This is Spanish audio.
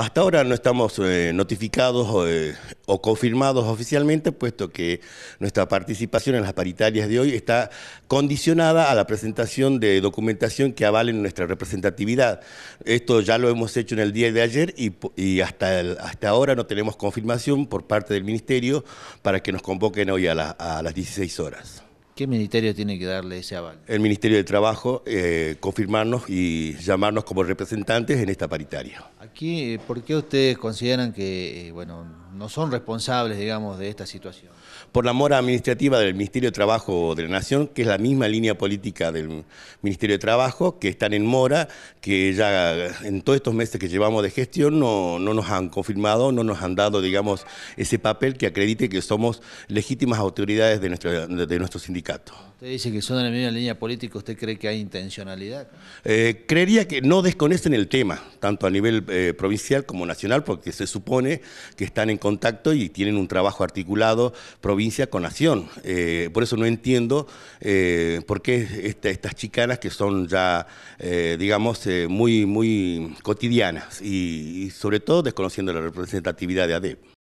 Hasta ahora no estamos eh, notificados eh, o, confirmados oficialmente, puesto que nuestra participación en las paritarias de hoy está condicionada a la presentación de documentación que avalen nuestra representatividad. Esto ya lo hemos hecho en el día de ayer y, hasta, hasta ahora no tenemos confirmación por parte del Ministerio para que nos convoquen hoy a, las 16 horas. ¿Qué ministerio tiene que darle ese aval? El Ministerio de Trabajo, eh, confirmarnos y llamarnos como representantes en esta paritaria. Eh, ¿Por qué ustedes consideran que eh, no son responsables, digamos, de esta situación? Por la mora administrativa del Ministerio de Trabajo de la Nación, que es la misma línea política del Ministerio de Trabajo, que están en mora, que ya en todos estos meses que llevamos de gestión no, nos han confirmado, no nos han dado, digamos, ese papel que acredite que somos legítimas autoridades de nuestro sindicato. Usted dice que son de la misma línea política, ¿usted cree que hay intencionalidad? Eh, creería que no desconocen el tema, tanto a nivel eh, provincial como nacional, porque se supone que están en contacto y tienen un trabajo articulado provincia con nación. Eh, por eso no entiendo por qué estas chicanas que son ya, digamos, muy, muy cotidianas y sobre todo desconociendo la representatividad de ADEP.